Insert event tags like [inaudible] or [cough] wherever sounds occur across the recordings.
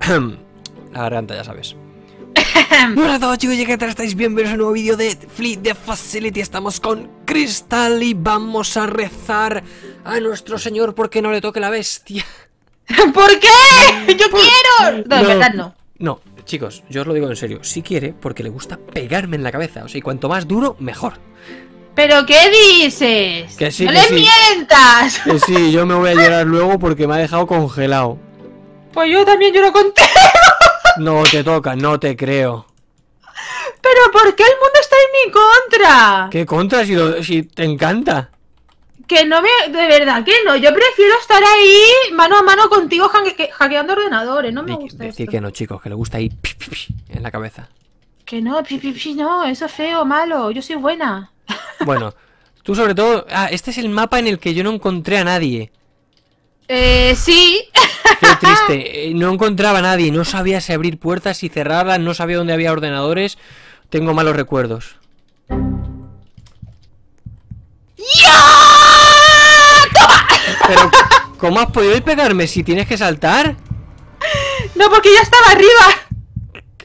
[coughs] La garganta, ya sabes. [coughs] Hola a todos chicos, ya que tal estáis, bienvenidos a un nuevo vídeo de Fleet the Facility Estamos con Cristal y vamos a rezar a nuestro señor porque no le toque la bestia [laughs] ¿Por qué? Mm, ¡Yo quiero! No, verdad no No, chicos, yo os lo digo en serio, si quiere porque le gusta pegarme en la cabeza O sea, y cuanto más duro, mejor ¿Pero qué dices? Que sí, ¡No le mientas! Que sí, yo me voy a llorar [laughs] luego porque me ha dejado congelado pues yo también lloro contigo. [laughs] No te toca, no te creo. Pero ¿por qué el mundo está en mi contra? ¿Qué contra? Si, si te encanta. Que no me... De verdad que no. Yo prefiero estar ahí mano a mano contigo hackeando ordenadores. No me gusta Decir que no, chicos. Que le gusta ir en la cabeza. Que no, pi, no. Eso es feo, malo. Yo soy buena. Bueno. Tú sobre todo... Ah, este es el mapa en el que yo no encontré a nadie. Eh, sí. Qué [laughs] triste. Eh, no encontraba a nadie, no sabía si abrir puertas y cerrarlas, no sabía dónde había ordenadores. Tengo malos recuerdos. ¡Ya! ¡Toma! [laughs] Pero, ¿cómo has podido pegarme si tienes que saltar? No, porque ya estaba arriba.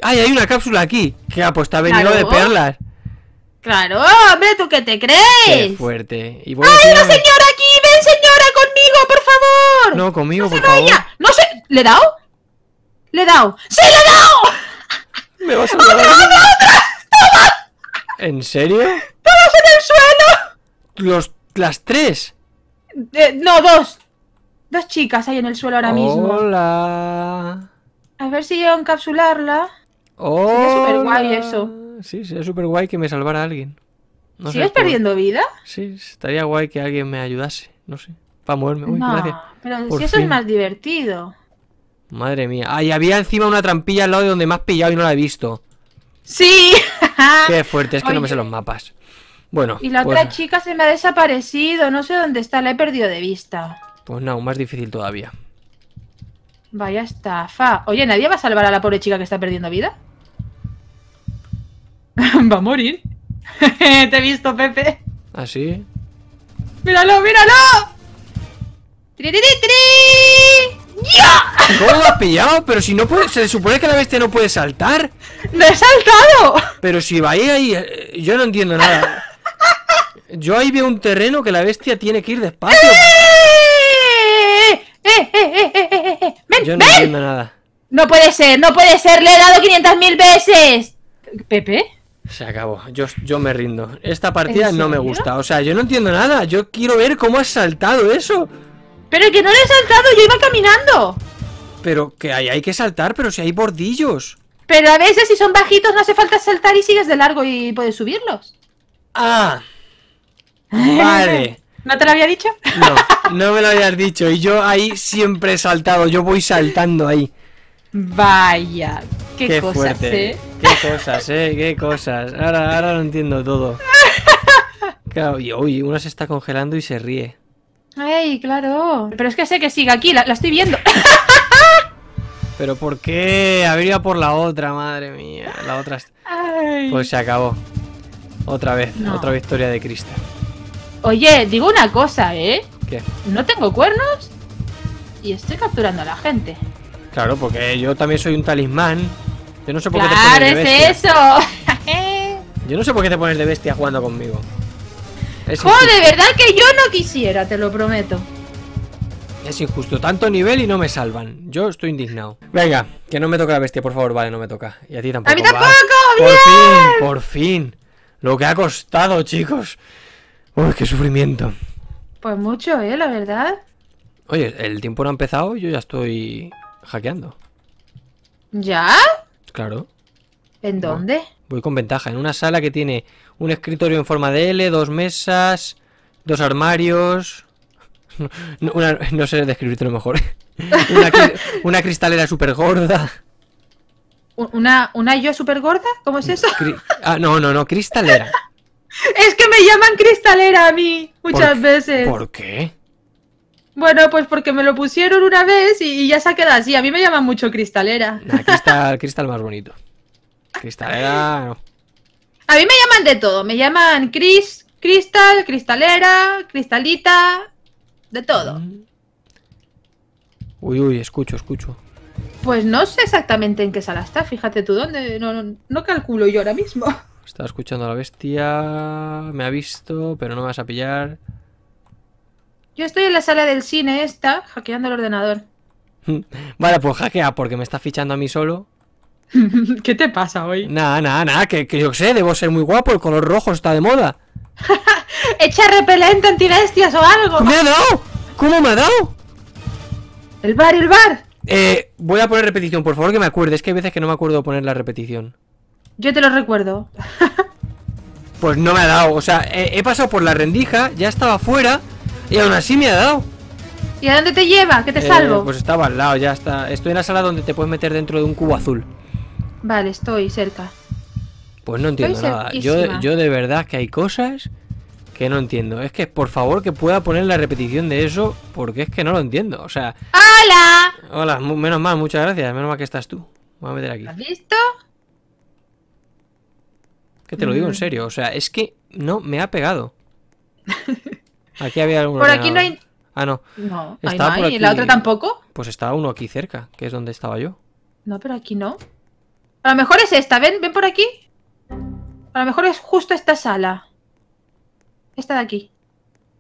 ¡Ay, hay una cápsula aquí! Qué apuesta está venido de perlas. Claro, hombre, ¿tú qué te crees? Qué fuerte. Y señora aquí! ¡Ven, señora! conmigo, por favor! No, conmigo, por favor. No se...! ¿Le he dado? ¡Le he dado! ¡Sí, le he dado! le he dado sí le he dado otra, otra! otra ¿En serio? ¡Todas en el suelo! Los, ¿Las tres? Eh, no, dos. Dos chicas hay en el suelo ahora mismo. Hola. A ver si yo encapsularla. Oh. Sería súper guay eso. Sí, sería súper guay que me salvara alguien. No ¿Sigues perdiendo vida? Sí, estaría guay que alguien me ayudase. No sé para Pero si eso es más divertido. Madre mía. Ah, había encima una trampilla al lado de donde me has pillado y no la he visto. ¡Sí! [laughs] Qué fuerte, es que no me sé los mapas. Bueno. Y la otra pues- chica se me ha desaparecido, no sé dónde está, la he perdido de vista. Pues no, más difícil todavía. Vaya estafa. Oye, ¿nadie va a salvar a la pobre chica que está perdiendo vida? [laughs] va a morir. [laughs] Te he visto, Pepe. ¿Así? ¿Ah, míralo! ¿Cómo lo has pillado? Pero si no puede, se supone que la bestia no puede saltar. ¡No he saltado! Pero si va ahí, ahí, eh, yo no entiendo nada. Yo ahí veo un terreno que la bestia tiene que ir despacio. ¡Eh! ¡Eh, eh yo no entiendo nada. No puede ser, no puede ser, le he dado 500.000 veces. ¿Pepe? Se acabó, yo, yo me rindo. Esta partida no me gusta, o sea, yo no entiendo nada. Yo quiero ver cómo has saltado eso. Pero que no le he saltado, yo iba caminando. Pero que hay, hay que saltar, pero si hay bordillos. Pero a veces si son bajitos no hace falta saltar y sigues de largo y puedes subirlos. Ah. [laughs] Vale. ¿No te lo había dicho? No, [laughs] no me lo habías dicho. Y yo ahí siempre he saltado, yo voy saltando ahí. Vaya, qué, cosas, fuerte. ¿eh? Qué cosas, eh, qué cosas. Ahora, ahora lo entiendo todo. [laughs] Claro, y hoy uno se está congelando y se ríe. Ay, claro. Pero es que sé que sigue aquí, la, estoy viendo. [laughs] Pero ¿por qué? Habría por la otra, madre mía. La otra... Pues se acabó. Otra vez, otra victoria de Krista. Oye, digo una cosa, ¿eh? ¿Qué? No tengo cuernos y estoy capturando a la gente. Claro, porque yo también soy un talismán. Yo no sé por qué te pones de bestia. ¡Claro, es eso! [laughs] yo no sé por qué te pones de bestia jugando conmigo. Oh, Joder, verdad que yo no quisiera, te lo prometo. Es injusto, tanto nivel y no me salvan. Yo estoy indignado. Venga, que no me toca la bestia, por favor. Vale, no me toca. Y a ti tampoco. ¡A mí tampoco! Por fin, por fin. Lo que ha costado, chicos. Uy, qué sufrimiento. Pues mucho, eh, la verdad. Oye, el tiempo no ha empezado y yo ya estoy hackeando. ¿Ya? Claro. ¿En dónde? Voy con ventaja, en una sala que tiene un escritorio en forma de L, dos mesas, dos armarios. [laughs] No, sé describirte lo mejor. [laughs] una, cristalera súper gorda. ¿Una, yo súper gorda? ¿Cómo es eso? ah, no, no, no, cristalera. [laughs] es que me llaman cristalera a mí muchas veces. ¿Por qué? Bueno, pues porque me lo pusieron una vez y, ya se ha quedado así. A mí me llaman mucho cristalera. Aquí está el cristal más bonito. Cristalera. A mí me llaman de todo. Me llaman Cris, Cristal, Cristalera, Cristalita, de todo. Mm. Uy, uy, escucho, escucho. Pues no sé exactamente en qué sala está, fíjate tú dónde. No, no, no calculo yo ahora mismo. [laughs] Estaba escuchando a la bestia, me ha visto, pero no me vas a pillar. Yo estoy en la sala del cine esta, hackeando el ordenador. [laughs] vale, pues hackea, porque me está fichando a mí solo. [laughs] ¿Qué te pasa hoy? Nada, nada, nada, que, que, yo sé, debo ser muy guapo, el color rojo está de moda. [laughs] Echa repelente antibestias o algo. ¿Me ha dado? ¿Cómo me ha dado? El bar, el bar. Eh, voy a poner repetición, por favor que me acuerdes, que hay veces que no me acuerdo poner la repetición. Yo te lo recuerdo. [laughs] pues no me ha dado, o sea, he, pasado por la rendija, ya estaba fuera y aún así me ha dado. ¿Y a dónde te lleva? ¿Qué te eh, salvo? Pues estaba al lado, ya está. Estoy en la sala donde te puedes meter dentro de un cubo azul. Vale, estoy cerca. Pues no entiendo nada. Yo, de verdad que hay cosas que no entiendo. Es que por favor que pueda poner la repetición de eso porque es que no lo entiendo. O sea... ¡Hola! Hola, menos mal, muchas gracias. Menos mal que estás tú. Me voy a meter aquí. ¿Has visto? Que te lo digo en mm. serio, o sea, es que no me ha pegado. [laughs] Aquí había algún. Por aquí no hay. Ah, no. No, estaba no ¿Y la otra tampoco? Pues estaba uno aquí cerca, que es donde estaba yo. No, pero aquí no. A lo mejor es esta. Ven, ven por aquí. A lo mejor es justo esta sala. Esta de aquí.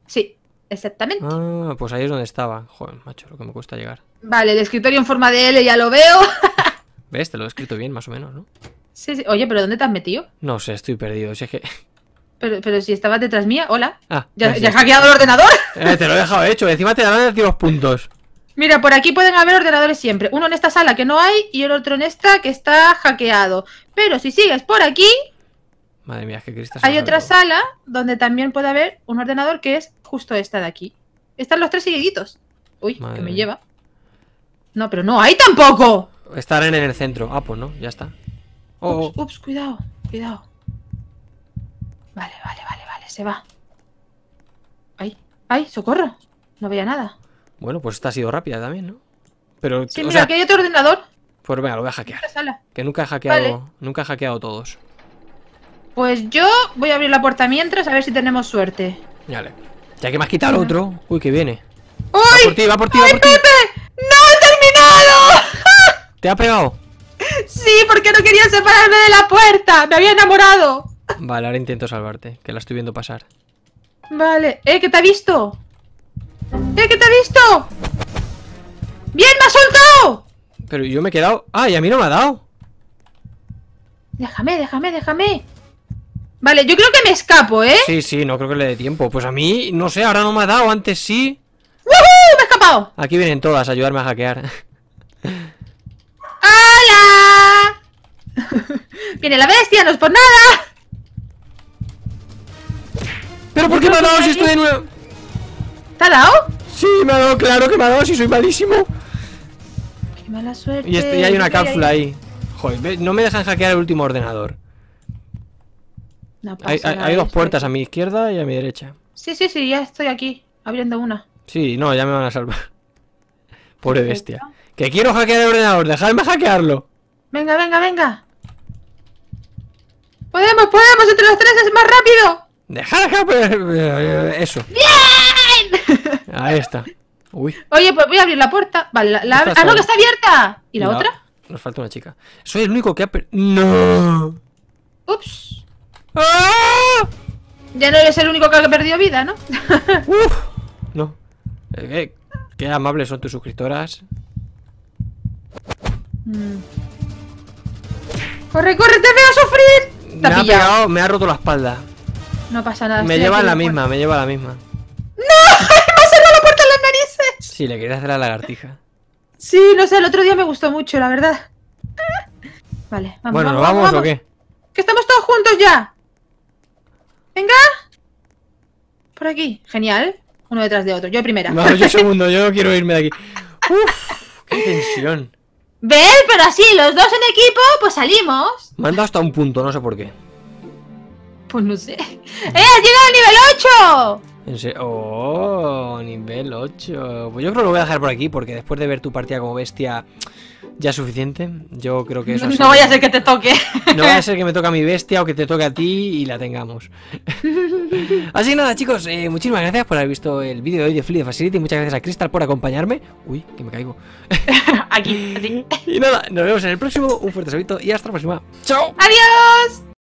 Sí, exactamente. Ah, pues ahí es donde estaba. Joder, macho, lo que me cuesta llegar. Vale, el escritorio en forma de L ya lo veo. [laughs] ¿Ves? Te lo he escrito bien, más o menos, ¿no? Sí, sí. Oye, ¿pero dónde te has metido? No sé, estoy perdido. o es que... [laughs] Pero, pero si estabas detrás mía, hola. Ah, ¿Ya, has hackeado el ordenador? Eh, te lo he dejado hecho. Encima te dan los puntos. Mira, por aquí pueden haber ordenadores siempre. Uno en esta sala que no hay y el otro en esta que está hackeado. Pero si sigues por aquí... Madre mía, Hay otra sala donde también puede haber un ordenador que es justo esta de aquí. Están los tres seguiditos. Uy, que me lleva. No, pero no, ahí tampoco. Estarán en el centro. Ah, pues no, ya está. Oh, ups, oh. ups, cuidado, cuidado. Vale, vale, vale, vale, se va. Ay, ay, socorro. No veía nada. Bueno, pues esta ha sido rápida también, ¿no? Pero, sí, mira, sea, aquí hay otro ordenador. Pues venga, lo voy a hackear. Que nunca ha hackeado, nunca ha hackeado todos. Pues yo voy a abrir la puerta mientras a ver si tenemos suerte. Vale. Ya que me has quitado el otro. Uy, que viene. ¡Uy! Va por ti, va por ti, va por ti. ¡No he terminado! [laughs] ¿Te ha pegado? Sí, porque no quería separarme de la puerta. Me había enamorado. Vale, ahora intento salvarte, que la estoy viendo pasar. Vale. Eh, ¿Qué te ha visto. ¿Eh? que te ha visto! ¡Bien, me ha soltado! Pero yo me he quedado... Ah, y a mí no me ha dado! Déjame, déjame, déjame Vale, yo creo que me escapo, ¿eh? Sí, sí, no creo que le dé tiempo Pues a mí, no sé, ahora no me ha dado, antes sí ¡Woohoo! ¡Me he escapado! Aquí vienen todas a ayudarme a hackear [laughs] ¡Hola! [laughs] Viene la bestia, no es por nada ¿Pero por qué me ha dado si estoy de nuevo? ¿Está ha Sí, me ha dado, claro que me ha dado, si soy malísimo. Qué mala suerte. Y, este, hay una cápsula ahí. Joder, no me dejan hackear el último ordenador. hay, dos este. puertas a mi izquierda y a mi derecha. Sí, sí, sí, ya estoy aquí, abriendo una. Sí, no, ya me van a salvar. [laughs] Pobre bestia. Que quiero hackear el ordenador, dejadme hackearlo. Venga, venga, venga. Podemos, podemos, entre los tres es más rápido. Dejar hackear. Eh, eh, eso. Ahí está. Oye, pues voy a abrir la puerta. Vale, la, ¡Ah, no, que está abierta! ¿Y la, otra? Nos falta una chica. Soy el único que ha... ¡No! ¡Ups! ¡Ah! Ya no eres el único que ha perdido vida, ¿no? [laughs] ¡Uf! No. Eh, eh, qué amables son tus suscriptoras. Mm. corre! ¡Te veo sufrir! Me ha, me ha roto la espalda. No pasa nada. Me lleva la misma, me lleva la misma. Sí, le querías hacer a la lagartija. Sí, no sé, el otro día me gustó mucho, la verdad. Vale, vamos. Bueno, vamos, o qué? Que estamos todos juntos ya. Venga. Por aquí. Genial. Uno detrás de otro. Yo primera. No, yo [laughs] segundo. yo no quiero irme de aquí. Uf, qué tensión. ¿Ves? Pero así, los dos en equipo, pues salimos. Me han dado hasta un punto, no sé por qué. Pues no sé. ¡Eh! ha llegado a nivel 8! ¡Oh! Nivel 8. Pues yo creo que lo voy a dejar por aquí porque después de ver tu partida como bestia ya es suficiente. Yo creo que eso... No, no vaya a ser que te toque. No vaya a ser que me toque a mi bestia o que te toque a ti y la tengamos. [laughs] Así que nada, chicos, eh, muchísimas gracias por haber visto el vídeo de hoy de Fleet Facility. Muchas gracias a Crystal por acompañarme. Uy, que me caigo. [laughs] aquí, [laughs] Y nada, nos vemos en el próximo. Un fuerte saludo y hasta la próxima. ¡Chao! ¡Adiós!